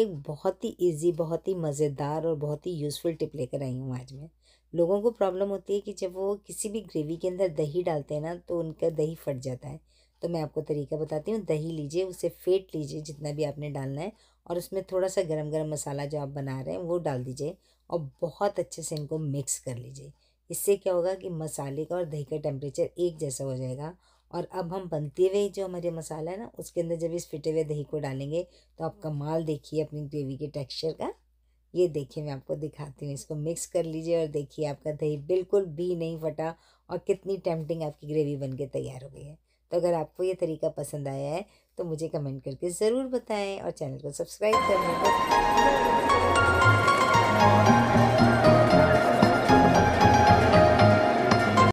एक बहुत ही इजी बहुत ही मज़ेदार और बहुत ही यूज़फुल टिप लेकर आई हूँ आज मैं लोगों को प्रॉब्लम होती है कि जब वो किसी भी ग्रेवी के अंदर दही डालते हैं ना तो उनका दही फट जाता है तो मैं आपको तरीका बताती हूँ दही लीजिए उसे फेंट लीजिए जितना भी आपने डालना है और उसमें थोड़ा सा गरम गरम मसाला जो आप बना रहे हैं वो डाल दीजिए और बहुत अच्छे से इनको मिक्स कर लीजिए इससे क्या होगा कि मसाले का और दही का टेम्परेचर एक जैसा हो जाएगा और अब हम बनते हुए जो हमारे मसाला है ना उसके अंदर जब इस फिटे हुए दही को डालेंगे तो आप कमाल देखिए अपनी ग्रेवी के टेक्सचर का ये देखिए मैं आपको दिखाती हूँ इसको मिक्स कर लीजिए और देखिए आपका दही बिल्कुल भी नहीं फटा और कितनी टेम्पटिंग आपकी ग्रेवी बन के तैयार हो गई है तो अगर आपको ये तरीका पसंद आया है तो मुझे कमेंट करके ज़रूर बताएँ और चैनल को सब्सक्राइब करने को